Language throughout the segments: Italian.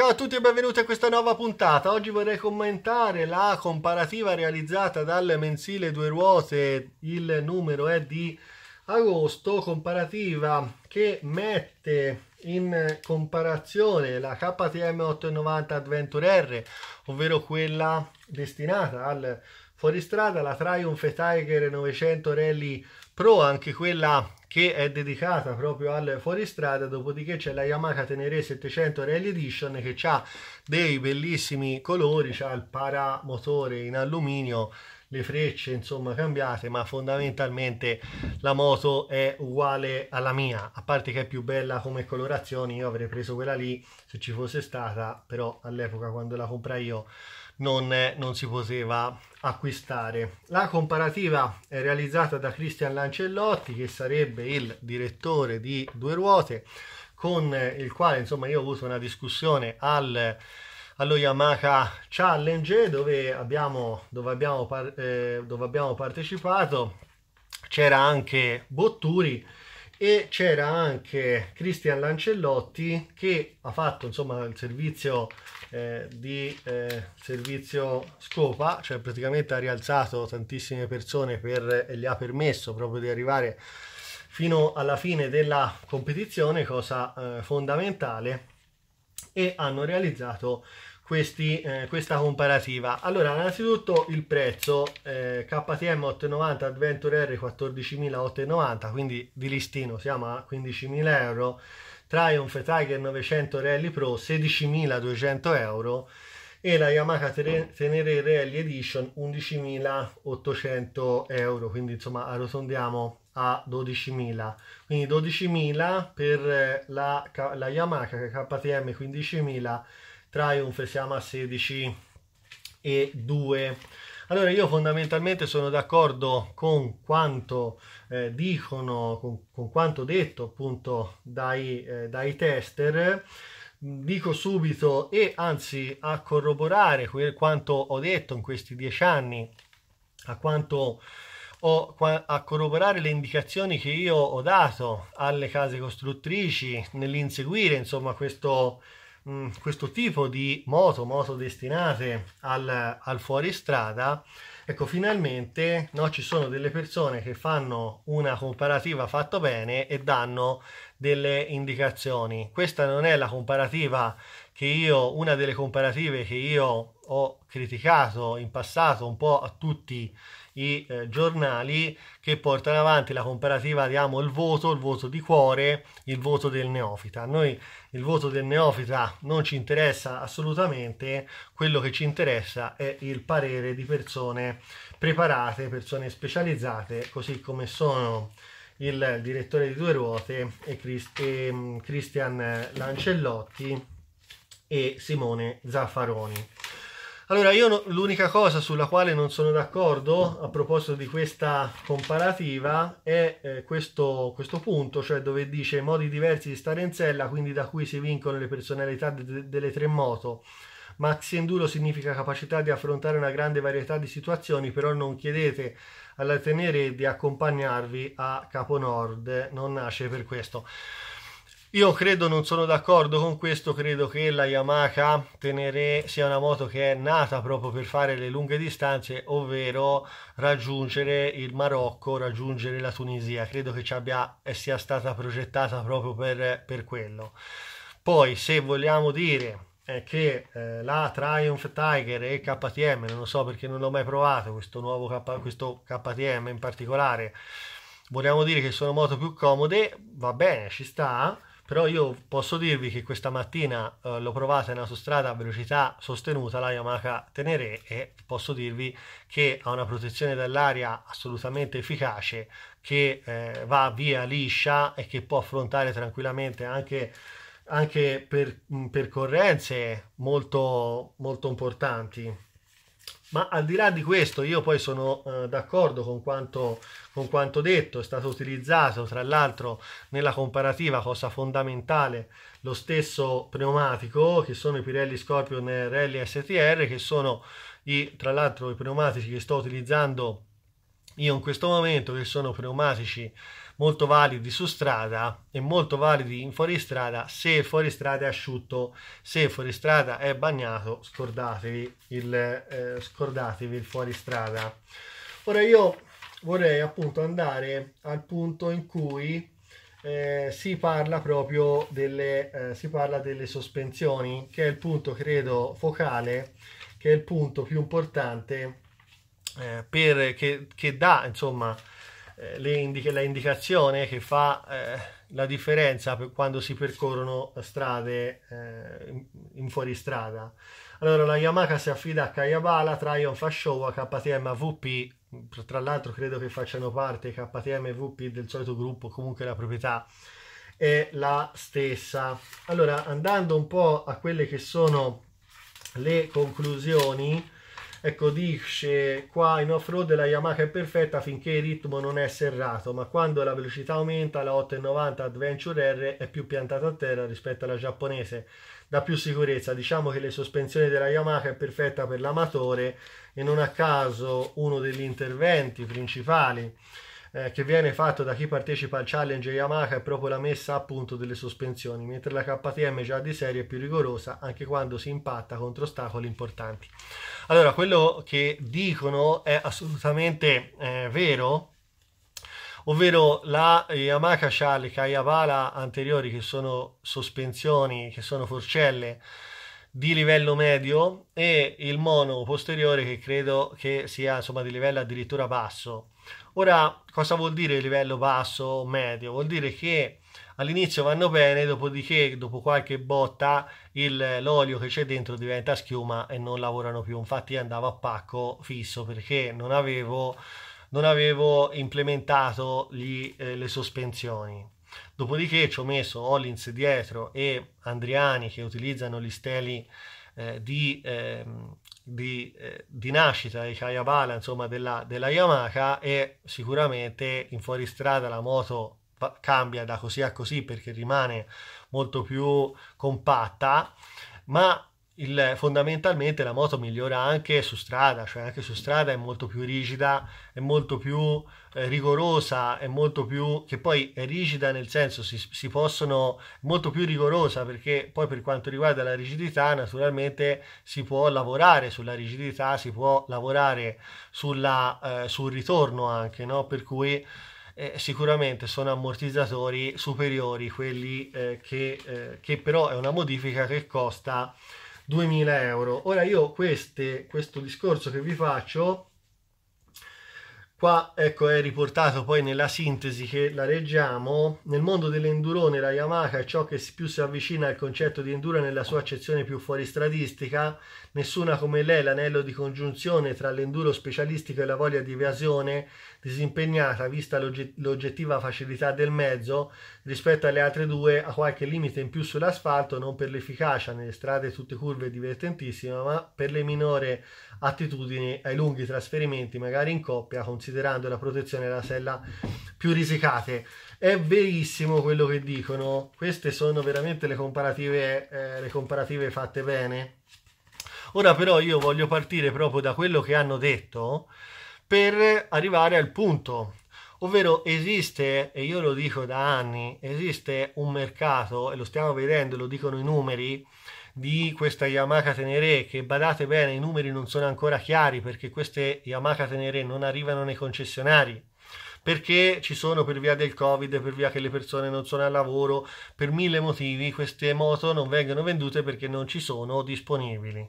Ciao a tutti e benvenuti a questa nuova puntata. Oggi vorrei commentare la comparativa realizzata dal mensile due ruote, il numero è di agosto, comparativa che mette in comparazione la KTM 890 Adventure R, ovvero quella destinata al fuoristrada, la Triumph Tiger 900 Rally Pro anche quella che è dedicata proprio al fuoristrada, dopodiché c'è la Yamaha Tenere 700 Rally Edition che ha dei bellissimi colori, c'ha il paramotore in alluminio, le frecce insomma cambiate, ma fondamentalmente la moto è uguale alla mia, a parte che è più bella come colorazioni, io avrei preso quella lì se ci fosse stata, però all'epoca quando la comprai io non, non si poteva acquistare. La comparativa è realizzata da Cristian Lancellotti, che sarebbe il direttore di Due Ruote, con eh, il quale insomma io ho avuto una discussione al, allo Yamaha Challenge dove abbiamo, dove abbiamo, par- eh, dove abbiamo partecipato. C'era anche Botturi e c'era anche Cristian Lancellotti che ha fatto insomma il servizio eh, di eh, servizio scopa, cioè praticamente ha rialzato tantissime persone per, eh, e gli ha permesso proprio di arrivare fino alla fine della competizione, cosa eh, fondamentale, e hanno realizzato questi, eh, questa comparativa. Allora, innanzitutto il prezzo eh, KTM 890 Adventure R 14.890, quindi di listino siamo a 15.000 euro, Triumph Tiger 900 Rally Pro 16.200 euro e la Yamaha Tenere Rally Edition 11.800 euro quindi insomma arrotondiamo a 12.000 quindi 12.000 per la, la Yamaha KTM 15.000 Triumph siamo a 16 allora io fondamentalmente sono d'accordo con quanto eh, dicono, con, con, quanto detto appunto dai, eh, dai tester dico subito e anzi a corroborare quel, quanto ho detto in questi dieci anni, a quanto ho, a corroborare le indicazioni che io ho dato alle case costruttrici nell'inseguire insomma questo Mm, questo tipo di moto, moto destinate al, al fuoristrada, ecco finalmente no, ci sono delle persone che fanno una comparativa fatto bene e danno delle indicazioni. Questa non è la comparativa che io, una delle comparative che io ho criticato in passato un po' a tutti i eh, giornali che portano avanti la comparativa, diamo il voto, il voto di cuore, il voto del neofita. A noi il voto del neofita non ci interessa assolutamente, quello che ci interessa è il parere di persone preparate, persone specializzate, così come sono il direttore di due ruote e, Crist- e mm, Cristian Lancellotti e Simone Zaffaroni. Allora, io no, l'unica cosa sulla quale non sono d'accordo a proposito di questa comparativa è eh, questo, questo, punto, cioè dove dice modi diversi di stare in sella, quindi da cui si vincono le personalità de- delle tre moto. Maxi Enduro significa capacità di affrontare una grande varietà di situazioni, però non chiedete alla Tenere di accompagnarvi a Capo Nord, non nasce per questo. Io credo, non sono d'accordo con questo, credo che la Yamaha Tenere sia una moto che è nata proprio per fare le lunghe distanze, ovvero raggiungere il Marocco, raggiungere la Tunisia. Credo che abbia, sia stata progettata proprio per, per, quello. Poi, se vogliamo dire eh, che eh, la Triumph Tiger e KTM, non lo so perché non l'ho mai provato, questo nuovo K, questo KTM in particolare, vogliamo dire che sono moto più comode, va bene, ci sta però io posso dirvi che questa mattina eh, l'ho provata in autostrada a velocità sostenuta la Yamaha Tenere e posso dirvi che ha una protezione dall'aria assolutamente efficace che eh, va via liscia e che può affrontare tranquillamente anche, anche per, percorrenze molto, molto importanti. Ma al di là di questo, io poi sono eh, d'accordo con quanto, con quanto, detto, è stato utilizzato tra l'altro nella comparativa, cosa fondamentale, lo stesso pneumatico che sono i Pirelli Scorpion Rally STR, che sono i, tra l'altro i pneumatici che sto utilizzando io in questo momento, che sono pneumatici molto validi su strada e molto validi in fuoristrada se il fuoristrada è asciutto se il fuoristrada è bagnato scordatevi il, eh, scordatevi il fuoristrada ora io vorrei appunto andare al punto in cui eh, si parla proprio delle, eh, si parla delle sospensioni che è il punto credo focale che è il punto più importante eh, per, che, che dà insomma eh, le indiche, la indicazione che fa eh, la differenza per quando si percorrono strade eh, in fuoristrada. Allora, la Yamaha si affida a Kayabala, Triumph, Ashowa, KTM, VP, tra l'altro credo che facciano parte KTM e VP del solito gruppo, comunque la proprietà è la stessa. Allora, andando un po' a quelle che sono le conclusioni, Ecco, dice qua in off-road la Yamaha è perfetta finché il ritmo non è serrato, ma quando la velocità aumenta la 890 Adventure R è più piantata a terra rispetto alla giapponese. Da più sicurezza, diciamo che le sospensioni della Yamaha è perfetta per l'amatore e non a caso uno degli interventi principali eh, che viene fatto da chi partecipa al challenge Yamaha è proprio la messa a punto delle sospensioni, mentre la KTM già di serie è più rigorosa anche quando si impatta contro ostacoli importanti. Allora, quello che dicono è assolutamente eh, vero, ovvero la Yamaha ha le Kayabala anteriori che sono sospensioni, che sono forcelle di livello medio e il mono posteriore che credo che sia insomma di livello addirittura basso Ora, cosa vuol dire livello basso o medio? Vuol dire che all'inizio vanno bene, dopodiché, dopo qualche botta, il, l'olio che c'è dentro diventa schiuma e non lavorano più. Infatti, andavo a pacco fisso perché non avevo, non avevo implementato gli, eh, le sospensioni. Dopodiché ci ho messo Hollins dietro e Andriani che utilizzano gli steli eh, di eh, di, eh, di nascita di Kayavala, insomma della, della Yamaha e sicuramente in fuoristrada la moto va, cambia da così a così perché rimane molto più compatta, ma il, fondamentalmente la moto migliora anche su strada, cioè anche su strada è molto più rigida, è molto più eh, rigorosa e molto più che poi è rigida nel senso si, si, possono molto più rigorosa perché poi per quanto riguarda la rigidità naturalmente si può lavorare sulla rigidità si può lavorare sulla, eh, sul ritorno anche no? per cui eh, sicuramente sono ammortizzatori superiori quelli eh, che, eh, che però è una modifica che costa 2000 euro ora io queste, questo discorso che vi faccio Qua ecco è riportato poi nella sintesi che la leggiamo, nel mondo dell'endurone la Yamaha è ciò che più si avvicina al concetto di enduro nella sua accezione più fuoristradistica, nessuna come lei l'anello di congiunzione tra l'enduro specialistico e la voglia di evasione disimpegnata vista l'oggettiva facilità del mezzo, rispetto alle altre due ha qualche limite in più sull'asfalto, non per l'efficacia nelle strade tutte curve è divertentissima, ma per le minore attitudini ai lunghi trasferimenti, magari in coppia, considerando la protezione della sella più risicate. È verissimo quello che dicono, queste sono veramente le comparative, eh, le comparative fatte bene. Ora però io voglio partire proprio da quello che hanno detto per arrivare al punto Ovvero esiste, e io lo dico da anni, esiste un mercato, e lo stiamo vedendo, lo dicono i numeri, di questa Yamaha Tenere che badate bene i numeri non sono ancora chiari perché queste Yamaha Tenere non arrivano nei concessionari perché ci sono per via del covid per via che le persone non sono al lavoro per mille motivi queste moto non vengono vendute perché non ci sono disponibili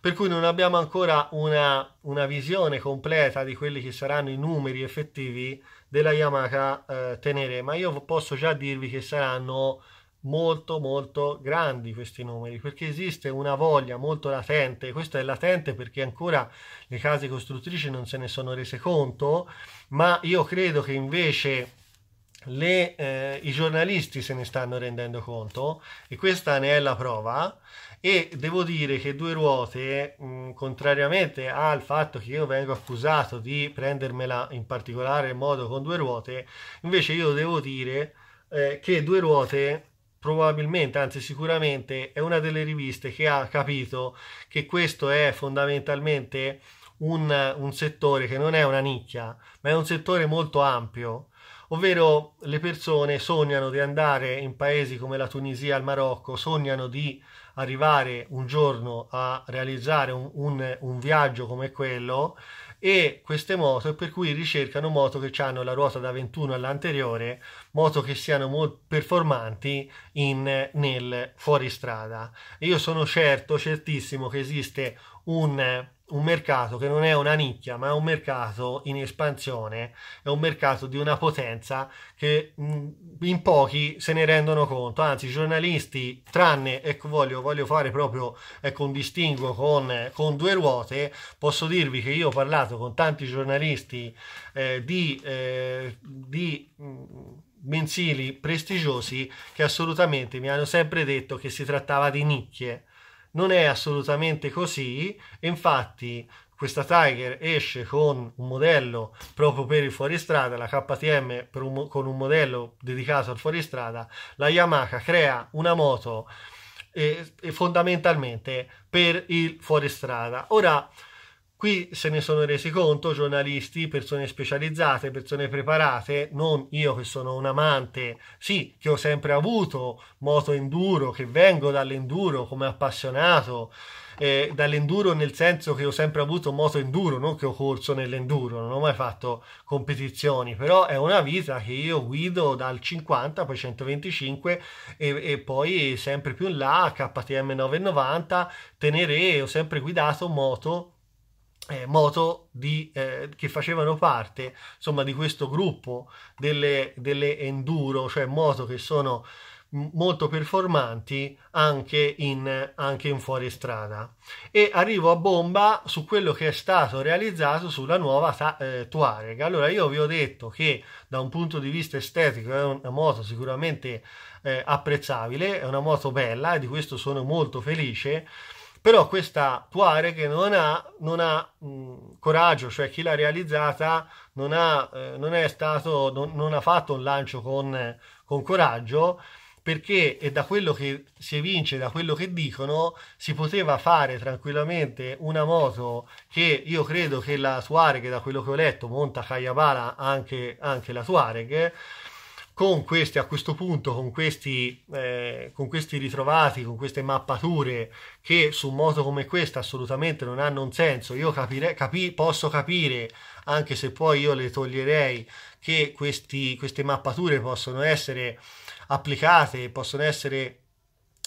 per cui non abbiamo ancora una, una visione completa di quelli che saranno i numeri effettivi della Yamaha eh, tenere, ma io posso già dirvi che saranno molto molto grandi questi numeri perché esiste una voglia molto latente questo è latente perché ancora le case costruttrici non se ne sono rese conto ma io credo che invece le, eh, i giornalisti se ne stanno rendendo conto e questa ne è la prova e devo dire che due ruote, mh, mm, contrariamente al fatto che io vengo accusato di prendermela in particolare modo con due ruote, invece io devo dire eh, che due ruote probabilmente, anzi sicuramente, è una delle riviste che ha capito che questo è fondamentalmente un, un settore che non è una nicchia, ma è un settore molto ampio ovvero le persone sognano di andare in paesi come la Tunisia, il Marocco, sognano di arrivare un giorno a realizzare un, un, un viaggio come quello e queste moto per cui ricercano moto che hanno la ruota da 21 all'anteriore, moto che siano molto performanti in, nel fuoristrada. io sono certo, certissimo che esiste un un mercato che non è una nicchia, ma è un mercato in espansione, è un mercato di una potenza che in pochi se ne rendono conto, anzi i giornalisti, tranne, ecco voglio, voglio fare proprio ecco, un distinguo con, con, due ruote, posso dirvi che io ho parlato con tanti giornalisti eh, di... Eh, di mensili prestigiosi che assolutamente mi hanno sempre detto che si trattava di nicchie non è assolutamente così, infatti questa Tiger esce con un modello proprio per il fuoristrada, la KTM un, con un modello dedicato al fuoristrada, la Yamaha crea una moto eh, fondamentalmente per il fuoristrada. Ora, Qui se ne sono resi conto giornalisti, persone specializzate, persone preparate, non io che sono un amante, sì, che ho sempre avuto moto enduro, che vengo dall'enduro come appassionato, eh, dall'enduro nel senso che ho sempre avuto moto enduro, non che ho corso nell'enduro, non ho mai fatto competizioni, però è una vita che io guido dal 50 poi 125 e, e poi sempre più in là, KTM 990, Tenere, ho sempre guidato moto eh, moto di, eh, che facevano parte insomma, di questo gruppo delle, delle enduro, cioè moto che sono molto performanti anche in, anche in fuoristrada e arrivo a bomba su quello che è stato realizzato sulla nuova ta- eh, Tuareg allora io vi ho detto che da un punto di vista estetico è una moto sicuramente eh, apprezzabile è una moto bella e di questo sono molto felice però questa Tuare che non ha, non ha mh, coraggio, cioè chi l'ha realizzata non ha, eh, non stato, non, non ha fatto un lancio con, con coraggio perché e da quello che si evince, da quello che dicono, si poteva fare tranquillamente una moto che io credo che la Tuareg, da quello che ho letto, monta Kayabala anche, anche la Tuareg, con questi a questo punto, con questi, eh, con questi ritrovati, con queste mappature che su moto come questa assolutamente non hanno un senso, io capire, capi, posso capire, anche se poi io le toglierei, che questi, queste mappature possono essere applicate, possono essere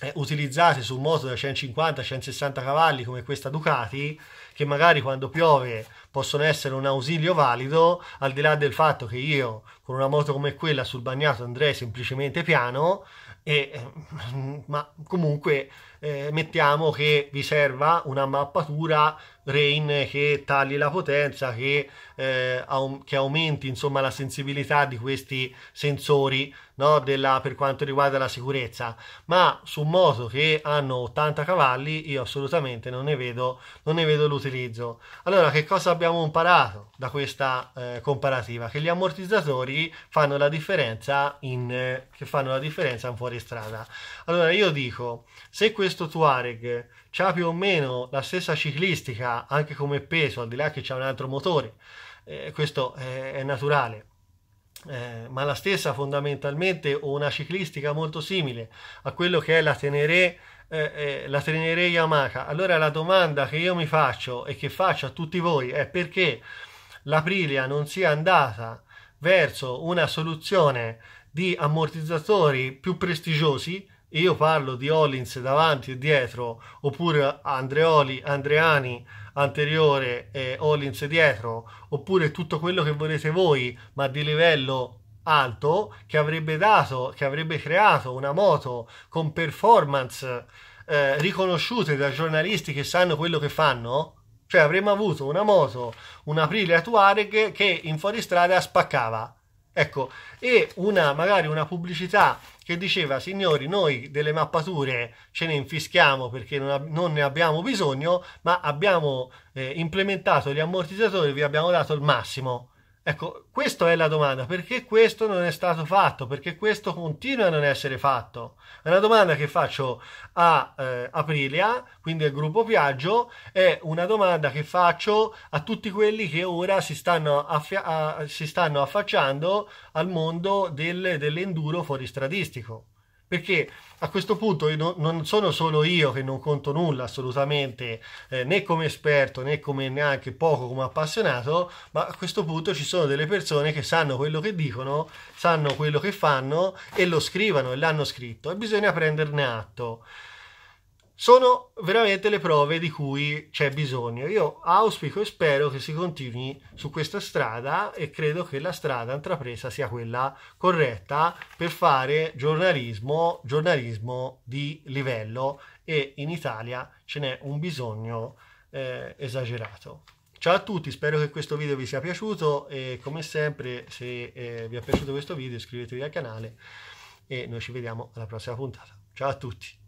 eh, utilizzate su moto da 150-160 cavalli come questa Ducati, che magari quando piove possono essere un ausilio valido, al di là del fatto che io con una moto come quella sul bagnato andrei semplicemente piano, e, ehm, ma comunque eh, mettiamo che vi serva una mappatura rain che tagli la potenza, che, eh, che aumenti insomma, la sensibilità di questi sensori no, della, per quanto riguarda la sicurezza, ma su moto che hanno 80 cavalli io assolutamente non ne vedo, non ne vedo l'utilizzo. Allora che cosa abbiamo? abbiamo imparato da questa eh, comparativa? Che gli ammortizzatori fanno la differenza in, eh, che fanno la differenza in fuoristrada. Allora io dico, se questo Tuareg ha più o meno la stessa ciclistica, anche come peso, al di là che c'è un altro motore, eh, questo è naturale, eh, ma la stessa fondamentalmente o una ciclistica molto simile a quello che è la Teneré eh, eh, la trenerei Yamaha. Allora la domanda che io mi faccio e che faccio a tutti voi è perché l'Aprilia non sia andata verso una soluzione di ammortizzatori più prestigiosi. Io parlo di Hollins davanti e dietro, oppure Andreoli, Andreani anteriore e Hollins dietro, oppure tutto quello che volete voi, ma di livello alto che avrebbe dato, che avrebbe creato una moto con performance eh, riconosciute da giornalisti che sanno quello che fanno. Cioè avremmo avuto una moto, un Aprilia Tuareg che in fuoristrada spaccava. Ecco, e una, magari una pubblicità che diceva signori noi delle mappature ce ne infischiamo perché non, non ne abbiamo bisogno, ma abbiamo eh, implementato gli ammortizzatori, vi abbiamo dato il massimo. Ecco, questa è la domanda, perché questo non è stato fatto, perché questo continua a non essere fatto. È una domanda che faccio a eh, Aprilia, quindi al gruppo Piaggio, è una domanda che faccio a tutti quelli che ora si stanno, affia- a, si stanno affacciando al mondo del, dell'enduro fuoristradistico perché a questo punto non sono solo io che non conto nulla assolutamente eh, né come esperto né come neanche poco come appassionato ma a questo punto ci sono delle persone che sanno quello che dicono sanno quello che fanno e lo scrivono e l'hanno scritto e bisogna prenderne atto sono veramente le prove di cui c'è bisogno. Io auspico e spero che si continui su questa strada e credo che la strada intrapresa sia quella corretta per fare giornalismo, giornalismo di livello e in Italia ce n'è un bisogno eh, esagerato. Ciao a tutti, spero che questo video vi sia piaciuto e come sempre se eh, vi è piaciuto questo video iscrivetevi al canale e noi ci vediamo alla prossima puntata. Ciao a tutti!